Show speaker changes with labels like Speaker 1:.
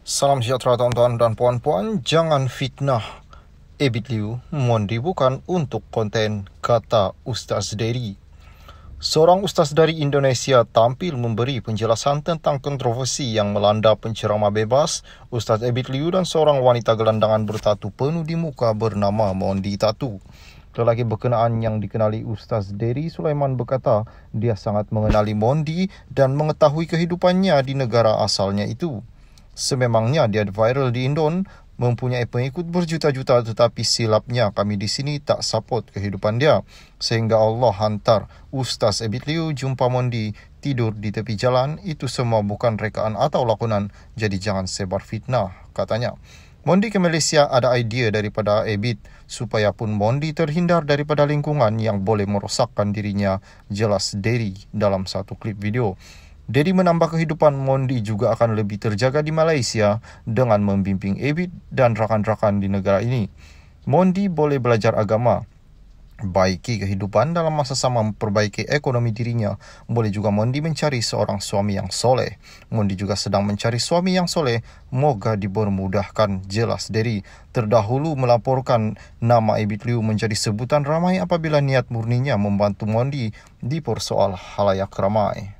Speaker 1: Salam sejahtera tuan-tuan dan puan-puan. Jangan fitnah. Ebit Liu mohon untuk konten kata Ustaz Dery. Seorang ustaz dari Indonesia tampil memberi penjelasan tentang kontroversi yang melanda pencerama bebas, Ustaz Ebit Liu dan seorang wanita gelandangan bertatu penuh di muka bernama Mondi Tatu. Lelaki berkenaan yang dikenali Ustaz Dery Sulaiman berkata dia sangat mengenali Mondi dan mengetahui kehidupannya di negara asalnya itu sememangnya dia viral di Indon mempunyai pengikut berjuta-juta tetapi silapnya kami di sini tak support kehidupan dia sehingga Allah hantar Ustaz Abid Liu jumpa mondi tidur di tepi jalan itu semua bukan rekaan atau lakonan jadi jangan sebar fitnah katanya Mondi ke Malaysia ada idea daripada Abid supaya pun Mondi terhindar daripada lingkungan yang boleh merosakkan dirinya jelas Derry dalam satu klip video. Dedi menambah kehidupan Mondi juga akan lebih terjaga di Malaysia dengan membimbing Ebit dan rakan-rakan di negara ini. Mondi boleh belajar agama. Baiki kehidupan dalam masa sama memperbaiki ekonomi dirinya. Boleh juga Mondi mencari seorang suami yang soleh. Mondi juga sedang mencari suami yang soleh. Moga dibermudahkan jelas Dedi. Terdahulu melaporkan nama Ebit Liu menjadi sebutan ramai apabila niat murninya membantu Mondi di persoal halayak ramai.